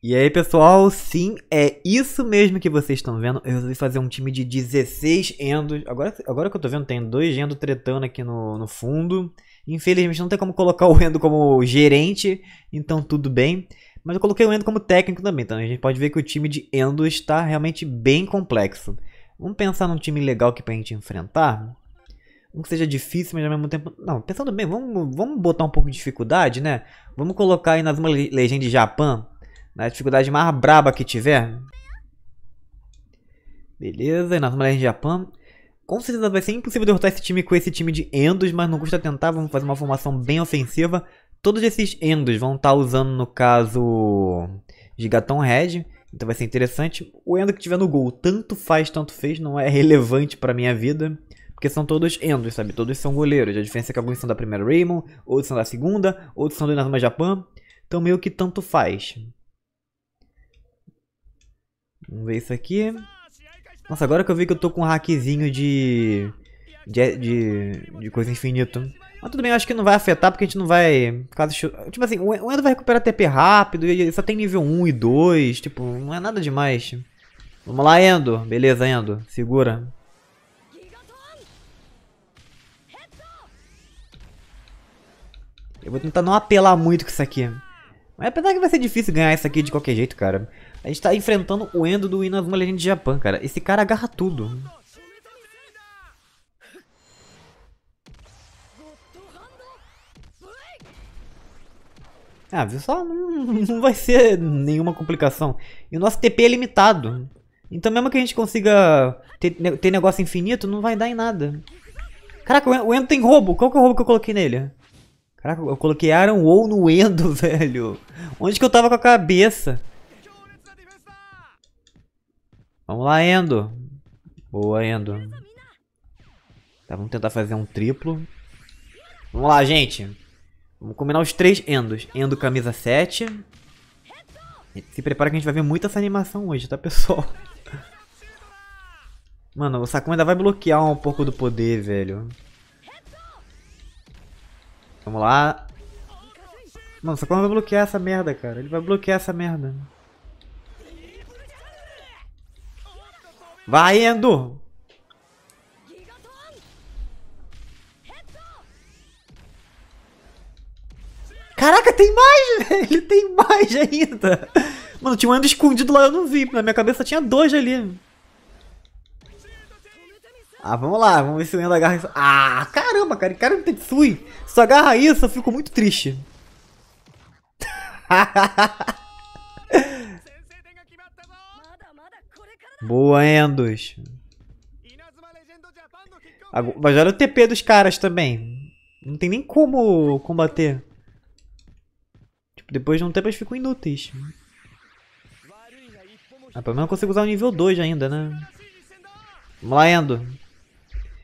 E aí, pessoal, sim, é isso mesmo que vocês estão vendo. Eu resolvi fazer um time de 16 endos. Agora, agora que eu tô vendo, tem dois endos tretando aqui no, no fundo. Infelizmente, não tem como colocar o endo como gerente, então tudo bem. Mas eu coloquei o endo como técnico também, então a gente pode ver que o time de endo está realmente bem complexo. Vamos pensar num time legal aqui pra gente enfrentar? Um que seja difícil, mas ao mesmo tempo... Não, pensando bem, vamos, vamos botar um pouco de dificuldade, né? Vamos colocar aí nas uma legenda de Japão na dificuldade mais braba que tiver. Beleza, e nós vamos lá em Japão. Com certeza vai ser impossível derrotar esse time com esse time de Endos, mas não custa tentar, vamos fazer uma formação bem ofensiva. Todos esses Endos vão estar tá usando, no caso, Gigaton Red, então vai ser interessante. O Endo que tiver no gol, tanto faz, tanto fez, não é relevante pra minha vida. Porque são todos Endos, sabe? Todos são goleiros. A diferença é que alguns são da primeira Raymond, outros são da segunda, outros são do Inazuma Japan. Então meio que tanto faz. Vamos ver isso aqui. Nossa, agora que eu vi que eu tô com um hackzinho de... De, de, de coisa infinita. Mas tudo bem, eu acho que não vai afetar, porque a gente não vai... Caso, tipo assim, o Endo vai recuperar TP rápido, e só tem nível 1 e 2, tipo, não é nada demais. Vamos lá, Endo. Beleza, Endo. Segura. Eu vou tentar não apelar muito com isso aqui. Mas apesar que vai ser difícil ganhar isso aqui de qualquer jeito, cara. A gente tá enfrentando o Endo do Inazuma Legend de Japão, cara. Esse cara agarra tudo. Ah, viu só? Não, não vai ser nenhuma complicação. E o nosso TP é limitado. Então mesmo que a gente consiga ter, ter negócio infinito, não vai dar em nada. Caraca, o Endo tem roubo. Qual que é o roubo que eu coloquei nele? Caraca, eu coloquei Aaron Wall no Endo, velho. Onde que eu tava com a cabeça? Vamos lá, Endo. Boa, Endo. Tá, vamos tentar fazer um triplo. Vamos lá, gente. Vamos combinar os três Endos. Endo camisa 7. Se prepara que a gente vai ver muita essa animação hoje, tá, pessoal? Mano, o Sakuma ainda vai bloquear um pouco do poder, velho. Vamos lá. Mano, o Sakuma vai bloquear essa merda, cara. Ele vai bloquear essa merda. Varrendo! Caraca, tem mais! Ele tem mais ainda! Mano, tinha um Endo escondido lá, eu não vi. Na minha cabeça tinha dois ali. Ah, vamos lá, vamos ver se o Endo agarra isso. Ah, caramba, cara, cara, caramba, Tetsui! Se agarra isso, eu fico muito triste. Boa, Endos. Mas olha o TP dos caras também. Não tem nem como combater. Tipo, depois de um tempo eles ficam inúteis. Ah, pelo menos eu consigo usar o nível 2 ainda, né? Vamos lá, Endo.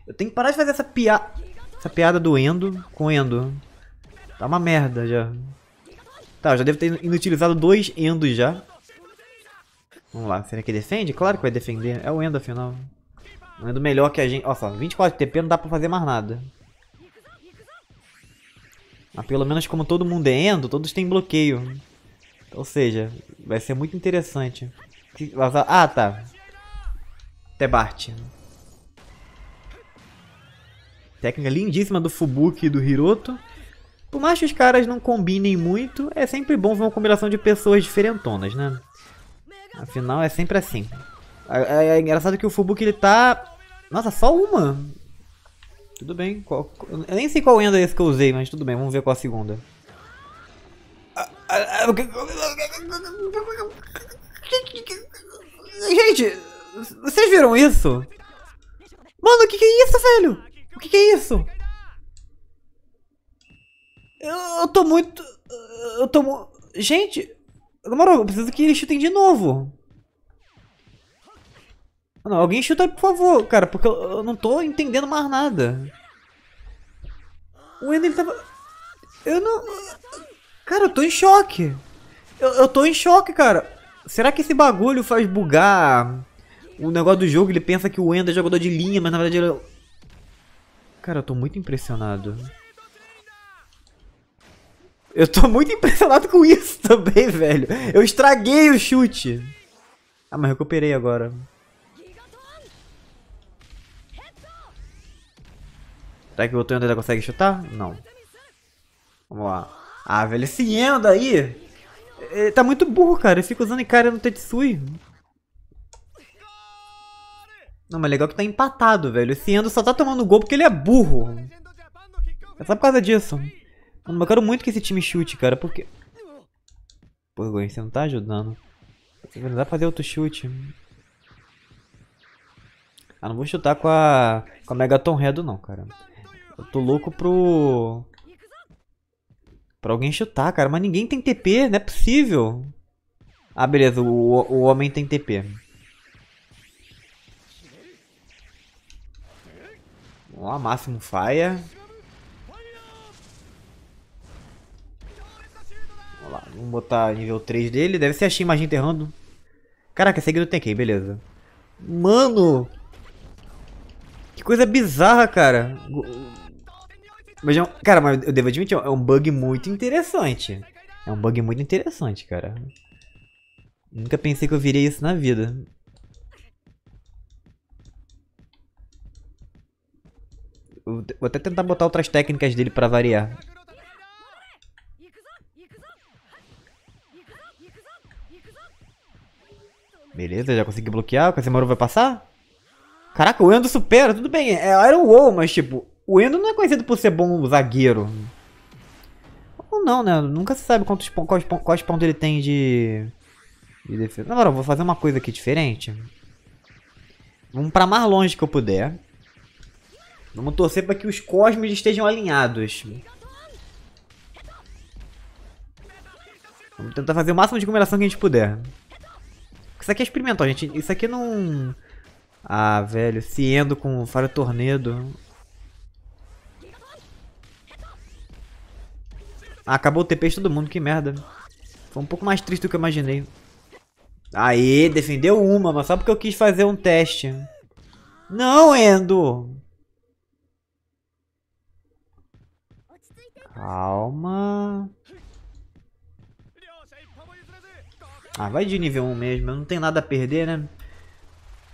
Eu tenho que parar de fazer essa piada. Essa piada do Endo com Endo. Tá uma merda já. Tá, eu já devo ter inutilizado dois Endos já. Vamos lá, será que defende? Claro que vai defender, é o Endo afinal. O Endo é melhor que a gente. só, 24 TP não dá pra fazer mais nada. Mas pelo menos como todo mundo é Endo, todos têm bloqueio. Ou seja, vai ser muito interessante. Ah, tá. Bart. Técnica lindíssima do Fubuki e do Hiroto. Por mais que os caras não combinem muito, é sempre bom ver uma combinação de pessoas diferentonas, né? Afinal, é sempre assim. É, é, é engraçado que o Fubuki, ele tá... Nossa, só uma. Tudo bem. Qual... Eu nem sei qual enda é esse que eu usei, mas tudo bem. Vamos ver qual a segunda. Gente, vocês viram isso? Mano, o que, que é isso, velho? O que, que é isso? Eu, eu tô muito... Eu tô... Gente... Marogo, eu preciso que eles chutem de novo. Ah, não, alguém chuta por favor, cara, porque eu, eu não tô entendendo mais nada. O Ender, ele tava... Eu não... Cara, eu tô em choque. Eu, eu tô em choque, cara. Será que esse bagulho faz bugar o negócio do jogo? Ele pensa que o Ender é jogador de linha, mas na verdade ele... É cara, eu tô muito impressionado. Eu tô muito impressionado com isso também, velho. Eu estraguei o chute. Ah, mas recuperei agora. Será que o Toyota ainda consegue chutar? Não. Vamos lá. Ah, velho, esse Yendo aí. Ele é, tá muito burro, cara. Ele fica usando Ikari no Tetsui. Não, mas legal que tá empatado, velho. Esse Yendo só tá tomando gol porque ele é burro. É só por causa disso. Mano, eu quero muito que esse time chute, cara, porque... Pô, Gwen, você não tá ajudando. Você vai dar fazer outro chute. Ah, não vou chutar com a... Com a Megaton Redo, não, cara. Eu tô louco pro... Pra alguém chutar, cara. Mas ninguém tem TP, não é possível. Ah, beleza. O, o homem tem TP. Vamos lá, máximo fire. Vamos lá, vamos botar nível 3 dele. Deve ser a imagem enterrando. Caraca, seguido tem quem, beleza. Mano! Que coisa bizarra, cara. Mas, é cara, mas eu devo admitir, é um bug muito interessante. É um bug muito interessante, cara. Nunca pensei que eu viria isso na vida. vou até tentar botar outras técnicas dele pra variar. Beleza, já consegui bloquear. O esse vai passar? Caraca, o Endo supera. Tudo bem, é, era o WoW, mas tipo... O Endo não é conhecido por ser bom zagueiro. Ou não, né? Nunca se sabe quantos, quais, quais pontos ele tem de... de defesa. Agora, eu vou fazer uma coisa aqui diferente. Vamos pra mais longe que eu puder. Vamos torcer pra que os cosmos estejam alinhados. Vamos tentar fazer o máximo de combinação que a gente puder. Isso aqui é experimental, gente. Isso aqui não... Ah, velho. Ciendo com o Faro Tornedo. Ah, acabou o TP de todo mundo. Que merda. Foi um pouco mais triste do que eu imaginei. Aê, defendeu uma, mas só porque eu quis fazer um teste. Não, Endo! Calma. Ah, vai de nível 1 mesmo. Eu não tenho nada a perder, né?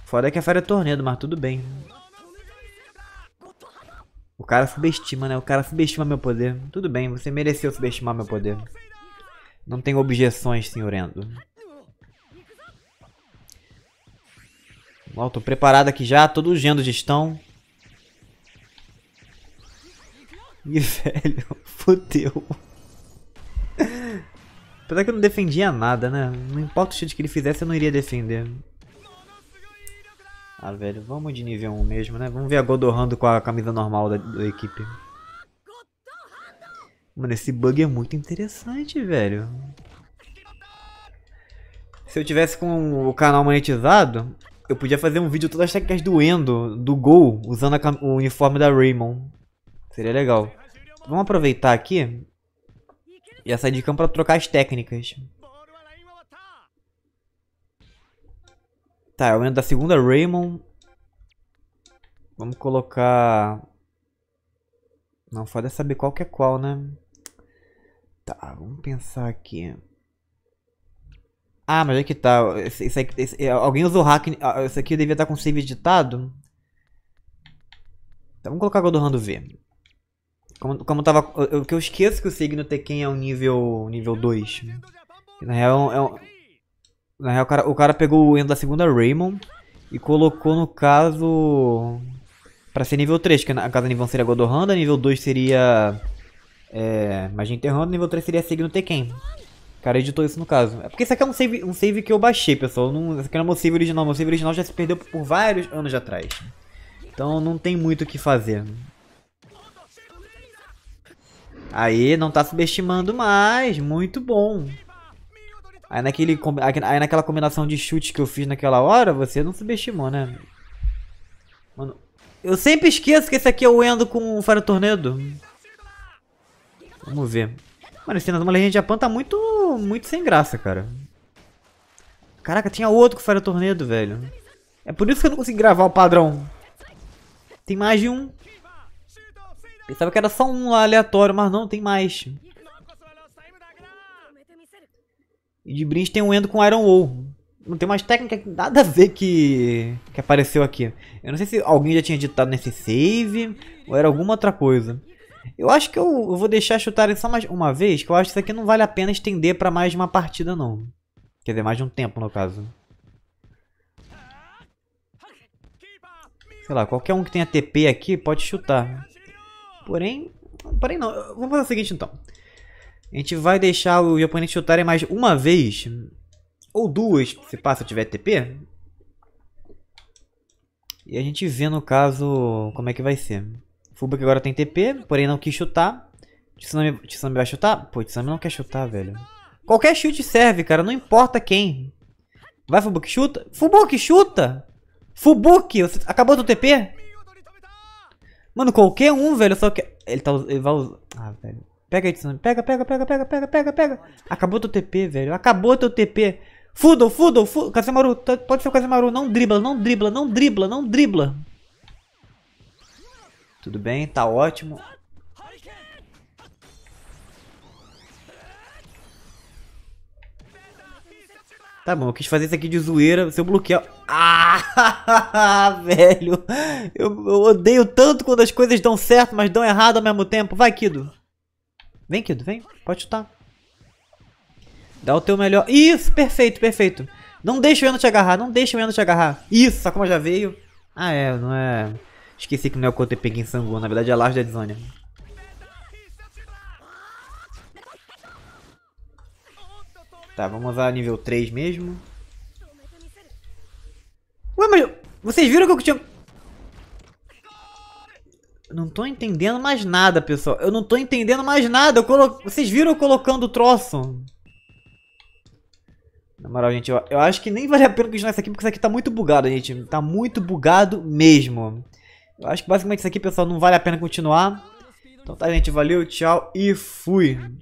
Foda que a Fera é torneio, mas tudo bem. O cara subestima, né? O cara subestima meu poder. Tudo bem, você mereceu subestimar meu poder. Não tenho objeções, senhor Endo. Ó, tô preparado aqui já. Todos os Gendos estão. Ih, velho, fodeu. Apesar que eu não defendia nada, né? Não importa o chute que ele fizesse, eu não iria defender. Ah, velho, vamos de nível 1 mesmo, né? Vamos ver a Godohando com a camisa normal da, da equipe. Mano, esse bug é muito interessante, velho. Se eu tivesse com o canal monetizado, eu podia fazer um vídeo todas as técnicas do Endo, do Gol, usando o uniforme da Raymond. Seria legal. Vamos aproveitar aqui e essa de campo é pra trocar as técnicas. Tá, eu é entro da segunda Raymond. Vamos colocar... Não, foda é saber qual que é qual, né? Tá, vamos pensar aqui. Ah, mas é que tá. Esse, esse, esse, é, alguém usou hack. Isso ah, aqui devia estar tá com save editado. Então vamos colocar Godorrando V. Como, como tava, eu, que eu esqueço que o signo Tekken é um nível nível 2. Na real, é, é um, na real o, cara, o cara pegou o endo da segunda Raymond e colocou no caso para ser nível 3, que na casa nível 1 seria Godohanda, nível 2 seria é, Magia Interrando, nível 3 seria Signo Tekken. O cara editou isso no caso. É porque isso aqui é um save, um save que eu baixei, pessoal. Não, isso aqui não é meu save original. Meu save original já se perdeu por vários anos atrás. Então não tem muito o que fazer. Aí, não tá subestimando mais. Muito bom. Aí, naquele, aí naquela combinação de chutes que eu fiz naquela hora, você não subestimou, né? Mano, eu sempre esqueço que esse aqui é o Endo com o Faro Tornedo. Vamos ver. Mano, esse Nandama Legend Japan tá muito, muito sem graça, cara. Caraca, tinha outro com o Faro Tornedo, velho. É por isso que eu não consegui gravar o padrão. Tem mais de um. Pensava que era só um lá aleatório, mas não, tem mais. E de brinde tem um Endo com Iron Wall. Não tem mais técnica nada a ver que, que apareceu aqui. Eu não sei se alguém já tinha editado nesse save ou era alguma outra coisa. Eu acho que eu, eu vou deixar chutarem só mais uma vez, que eu acho que isso aqui não vale a pena estender para mais de uma partida não. Quer dizer, mais de um tempo no caso. Sei lá, qualquer um que tenha TP aqui pode chutar. Porém, porém não. Vamos fazer o seguinte então. A gente vai deixar o japonês chutarem mais uma vez. Ou duas, se passa tiver TP. E a gente vê no caso como é que vai ser. que agora tem TP, porém não quis chutar. Tsunami, Tsunami vai chutar? Pô, Tsunami não quer chutar, velho. Qualquer chute serve, cara. Não importa quem. Vai, Fubuki, chuta. Fubuki, chuta! Fubuki, você acabou do TP? Mano, qualquer um, velho, só que... Ele tá ele vai usar... Ah, velho. Pega aí, Tsunami. Pega, pega, pega, pega, pega, pega, pega. Acabou teu TP, velho. Acabou teu TP. Fudo, fudo, fudo. Kazemaru, pode ser o Kazemaru. Não dribla, não dribla, não dribla, não dribla. Tudo bem, tá ótimo. Tá bom, eu quis fazer isso aqui de zoeira. Se eu bloquear... Ah, velho. Eu, eu, odeio tanto quando as coisas dão certo, mas dão errado ao mesmo tempo. Vai, Kido. Vem, Kido, vem. Pode chutar. Dá o teu melhor. Isso, perfeito, perfeito. Não deixa o Eno te agarrar, não deixa o Eno te agarrar. Isso, como já veio. Ah, é, não é... Esqueci que não é o Kote em Sangu, na verdade é a Large da Edzonia. Tá, vamos usar nível 3 mesmo. Ué, mas vocês viram que eu tinha... Eu não tô entendendo mais nada, pessoal. Eu não tô entendendo mais nada. Colo... Vocês viram eu colocando o troço? Na moral, gente, eu, eu acho que nem vale a pena continuar isso aqui, porque isso aqui tá muito bugado, gente. Tá muito bugado mesmo. Eu acho que basicamente isso aqui, pessoal, não vale a pena continuar. Então tá, gente, valeu, tchau e fui.